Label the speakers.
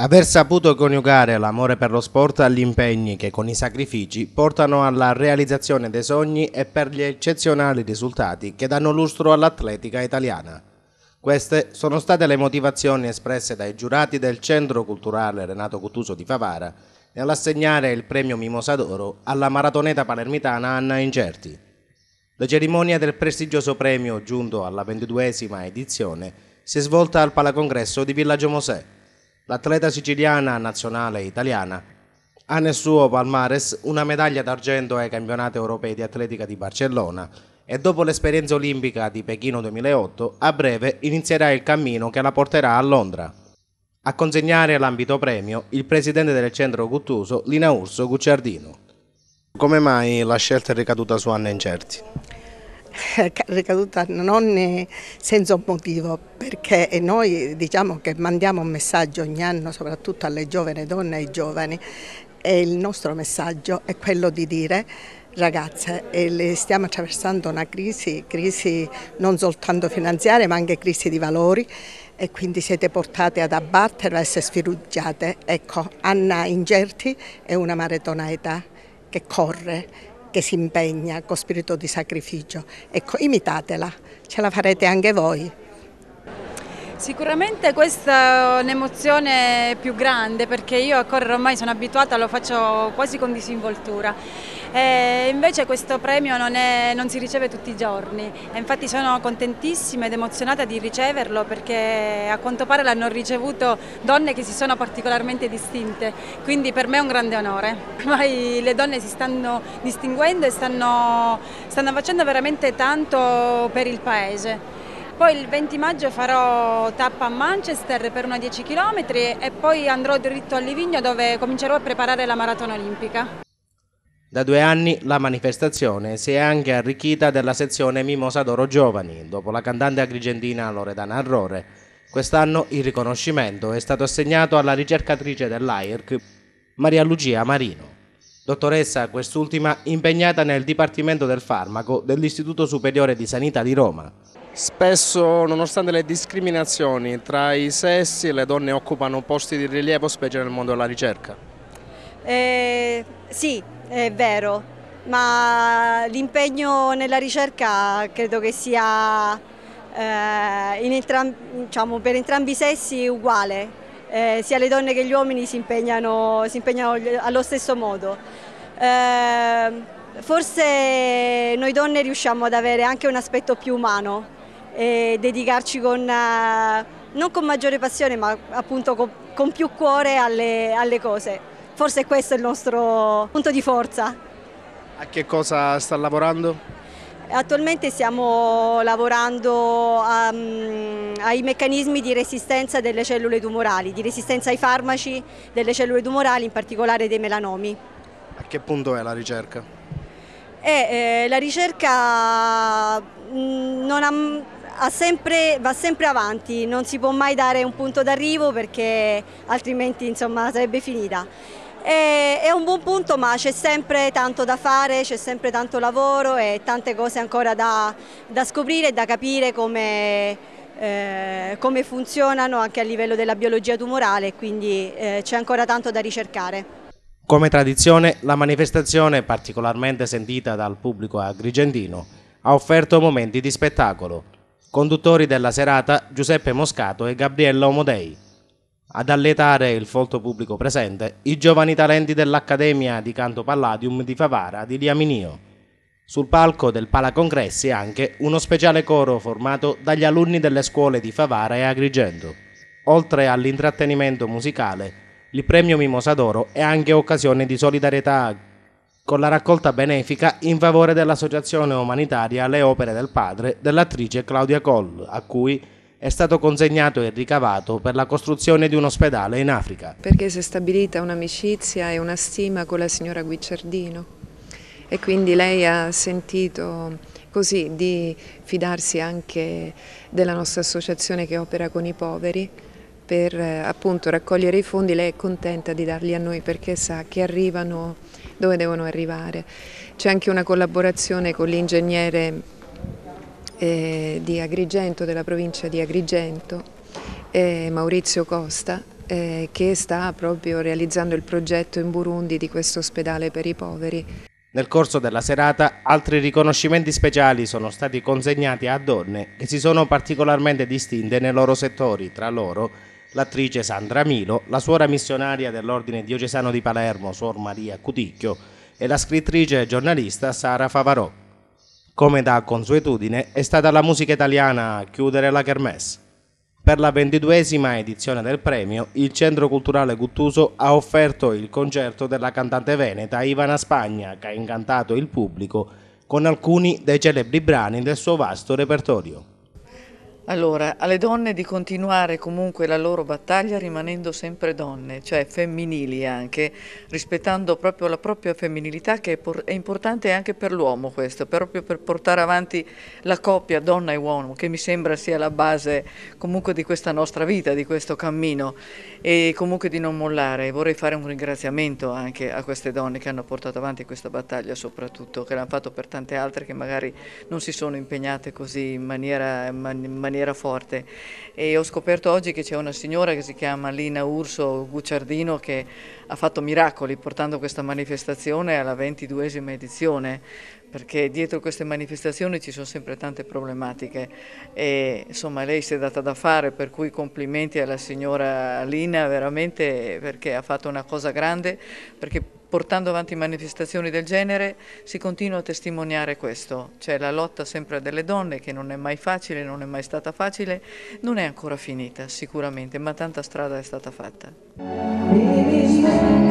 Speaker 1: Aver saputo coniugare l'amore per lo sport agli impegni che con i sacrifici portano alla realizzazione dei sogni e per gli eccezionali risultati che danno lustro all'atletica italiana. Queste sono state le motivazioni espresse dai giurati del Centro Culturale Renato Cutuso di Favara nell'assegnare il premio Mimosa d'Oro alla maratoneta palermitana Anna Incerti. La cerimonia del prestigioso premio giunto alla ventiduesima edizione si è svolta al Palacongresso di Villaggio Mosè L'atleta siciliana nazionale italiana ha nel suo palmares una medaglia d'argento ai campionati europei di atletica di Barcellona e dopo l'esperienza olimpica di Pechino 2008 a breve inizierà il cammino che la porterà a Londra. A consegnare l'ambito premio il presidente del centro Guttuso, Lina Urso Gucciardino. Come mai la scelta è ricaduta su Anna Incerti?
Speaker 2: ricaduta non senza un motivo, perché noi diciamo che mandiamo un messaggio ogni anno soprattutto alle giovani donne e ai giovani e il nostro messaggio è quello di dire ragazze stiamo attraversando una crisi, crisi non soltanto finanziaria ma anche crisi di valori e quindi siete portate ad abbattere, ad essere sfiduciate. Ecco, Anna Ingerti è una maratoneta che corre che si impegna con spirito di sacrificio. Ecco, imitatela, ce la farete anche voi. Sicuramente questa è un'emozione più grande perché io a correre ormai sono abituata, lo faccio quasi con disinvoltura. E invece questo premio non, è, non, si riceve tutti i giorni e infatti sono contentissima ed emozionata di riceverlo perché a quanto pare l'hanno ricevuto donne che si sono particolarmente distinte, quindi per me è un grande onore. Ormai le donne si stanno distinguendo e stanno, stanno facendo veramente tanto per il Paese. Poi il 20 maggio farò tappa a Manchester per una 10 km e poi andrò diritto a Livigno dove comincerò a preparare la maratona olimpica.
Speaker 1: Da due anni la manifestazione si è anche arricchita della sezione Mimosa d'Oro Giovani, dopo la cantante agrigentina Loredana Arrore. Quest'anno il riconoscimento è stato assegnato alla ricercatrice dell'AIRC Maria Lucia Marino, dottoressa quest'ultima impegnata nel Dipartimento del Farmaco dell'Istituto Superiore di Sanità di Roma. Spesso, nonostante le discriminazioni tra i sessi, le donne occupano posti di rilievo, specie nel mondo della ricerca.
Speaker 2: Eh, sì, è vero, ma l'impegno nella ricerca credo che sia eh, entram diciamo, per entrambi i sessi uguale. Eh, sia le donne che gli uomini si impegnano, si impegnano allo stesso modo. Eh, forse noi donne riusciamo ad avere anche un aspetto più umano e dedicarci con, eh, non con maggiore passione ma appunto con, con più cuore alle, alle cose. Forse questo è il nostro punto di forza.
Speaker 1: A che cosa sta lavorando?
Speaker 2: Attualmente stiamo lavorando a, um, ehm, ai meccanismi di resistenza delle cellule tumorali, di resistenza ai farmaci delle cellule tumorali, in particolare dei melanomi.
Speaker 1: A che punto è la ricerca?
Speaker 2: Eh, eh, la ricerca mh, mm, non ha sempre, va sempre avanti, non si può mai dare un punto d'arrivo perché altrimenti insomma, sarebbe finita. E, è un buon punto ma c'è sempre tanto da fare, c'è sempre tanto lavoro e tante cose ancora da, da scoprire e da capire come, eh, come, funzionano anche a livello della biologia tumorale, quindi eh, c'è ancora tanto da ricercare.
Speaker 1: Come tradizione, la manifestazione, particolarmente sentita dal pubblico agrigentino, ha offerto momenti di spettacolo, Conduttori della serata Giuseppe Moscato e Gabriella Omodei. Ad alletare il folto pubblico presente, i giovani talenti dell'Accademia di Canto Palladium di Favara di Liaminio. Sul palco del Pala Palacongressi anche uno speciale coro formato dagli alunni delle scuole di Favara e Agrigento. Oltre all'intrattenimento musicale, il premio Mimosa d'Oro è anche occasione di solidarietà con la raccolta benefica in favore dell'associazione umanitaria Le opere del padre dell'attrice Claudia Coll, a cui è stato consegnato e ricavato per la costruzione di un ospedale in Africa.
Speaker 3: Perché si è stabilita un'amicizia e una stima con la signora Guicciardino e quindi lei ha sentito così di fidarsi anche della nostra associazione che opera con i poveri per eh, appunto raccogliere i fondi, lei è contenta di darli a noi perché sa che arrivano dove devono arrivare. C'è anche una collaborazione con l'ingegnere eh, di Agrigento, della provincia di Agrigento, eh, Maurizio Costa, eh, che sta proprio realizzando il progetto in Burundi di questo ospedale per i poveri.
Speaker 1: Nel corso della serata altri riconoscimenti speciali sono stati consegnati a donne che si sono particolarmente distinte nei loro settori, tra loro l'attrice Sandra Milo, la suora missionaria dell'Ordine Diocesano di Palermo, Suor Maria Cuticchio, e la scrittrice e giornalista Sara Favarò. Come da consuetudine, è stata la musica italiana a chiudere la kermesse. Per la ventiduesima edizione del premio, il Centro Culturale Guttuso ha offerto il concerto della cantante veneta Ivana Spagna, che ha incantato il pubblico con alcuni dei celebri brani del suo vasto repertorio.
Speaker 3: Allora, alle donne di continuare comunque la loro battaglia rimanendo sempre donne, cioè femminili anche, rispettando proprio la propria femminilità che è, importante anche per l'uomo questo, proprio per portare avanti la coppia donna e uomo, che mi sembra sia la base comunque di questa nostra vita, di questo cammino e comunque di non mollare. Vorrei fare un ringraziamento anche a queste donne che hanno portato avanti questa battaglia soprattutto, che l'hanno fatto per tante altre che magari non si sono impegnate così in maniera, in maniera maniera forte e ho scoperto oggi che c'è una signora che si chiama Lina Urso Gucciardino che ha fatto miracoli portando questa manifestazione alla ventiduesima edizione perché dietro queste manifestazioni ci sono sempre tante problematiche e insomma lei si è data da fare per cui complimenti alla signora Lina veramente perché ha fatto una cosa grande perché portando avanti manifestazioni del genere si continua a testimoniare questo, cioè la lotta sempre delle donne che non è mai facile, non è mai stata facile, non è ancora finita sicuramente, ma tanta strada è stata
Speaker 1: fatta.